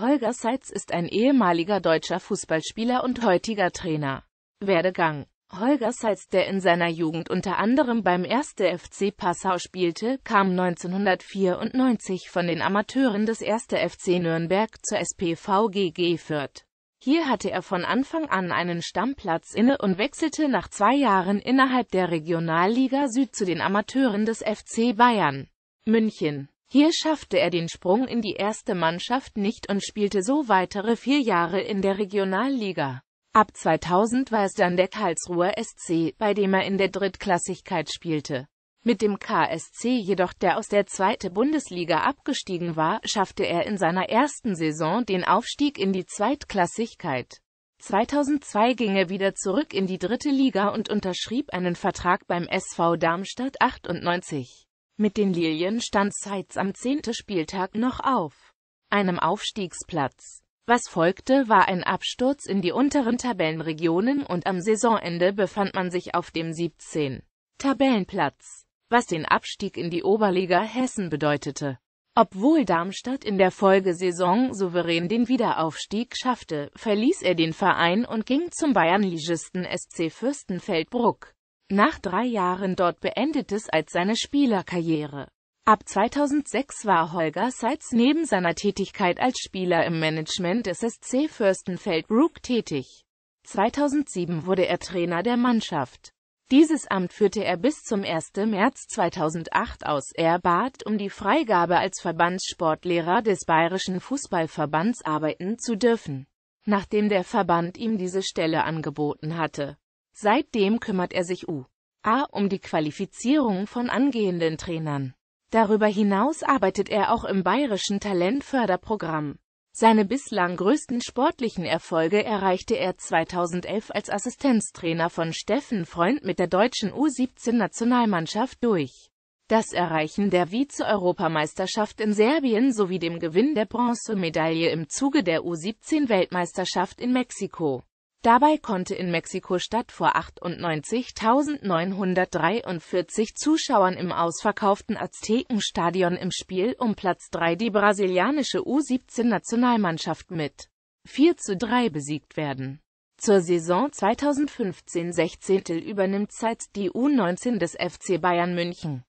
Holger Seitz ist ein ehemaliger deutscher Fußballspieler und heutiger Trainer. Werdegang Holger Seitz, der in seiner Jugend unter anderem beim 1. FC Passau spielte, kam 1994 von den Amateuren des 1. FC Nürnberg zur SPVGG Fürth. Hier hatte er von Anfang an einen Stammplatz inne und wechselte nach zwei Jahren innerhalb der Regionalliga Süd zu den Amateuren des FC Bayern München. Hier schaffte er den Sprung in die erste Mannschaft nicht und spielte so weitere vier Jahre in der Regionalliga. Ab 2000 war es dann der Karlsruher SC, bei dem er in der Drittklassigkeit spielte. Mit dem KSC jedoch, der aus der zweiten Bundesliga abgestiegen war, schaffte er in seiner ersten Saison den Aufstieg in die Zweitklassigkeit. 2002 ging er wieder zurück in die dritte Liga und unterschrieb einen Vertrag beim SV Darmstadt 98. Mit den Lilien stand Seitz am 10. Spieltag noch auf einem Aufstiegsplatz. Was folgte, war ein Absturz in die unteren Tabellenregionen und am Saisonende befand man sich auf dem 17. Tabellenplatz, was den Abstieg in die Oberliga Hessen bedeutete. Obwohl Darmstadt in der Folgesaison souverän den Wiederaufstieg schaffte, verließ er den Verein und ging zum Bayernligisten SC Fürstenfeldbruck. Nach drei Jahren dort beendet es als seine Spielerkarriere. Ab 2006 war Holger Seitz neben seiner Tätigkeit als Spieler im Management des SC Fürstenfeldbruck tätig. 2007 wurde er Trainer der Mannschaft. Dieses Amt führte er bis zum 1. März 2008 aus. Er bat um die Freigabe, als Verbandssportlehrer des Bayerischen Fußballverbands arbeiten zu dürfen, nachdem der Verband ihm diese Stelle angeboten hatte. Seitdem kümmert er sich U.A. um die Qualifizierung von angehenden Trainern. Darüber hinaus arbeitet er auch im bayerischen Talentförderprogramm. Seine bislang größten sportlichen Erfolge erreichte er 2011 als Assistenztrainer von Steffen Freund mit der deutschen U-17-Nationalmannschaft durch das Erreichen der Vize-Europameisterschaft in Serbien sowie dem Gewinn der Bronzemedaille im Zuge der U-17-Weltmeisterschaft in Mexiko. Dabei konnte in Mexiko-Stadt vor 98.943 Zuschauern im ausverkauften Aztekenstadion im Spiel um Platz 3 die brasilianische U-17-Nationalmannschaft mit 4 zu 3 besiegt werden. Zur Saison 2015-16 übernimmt Zeit die U19 des FC Bayern München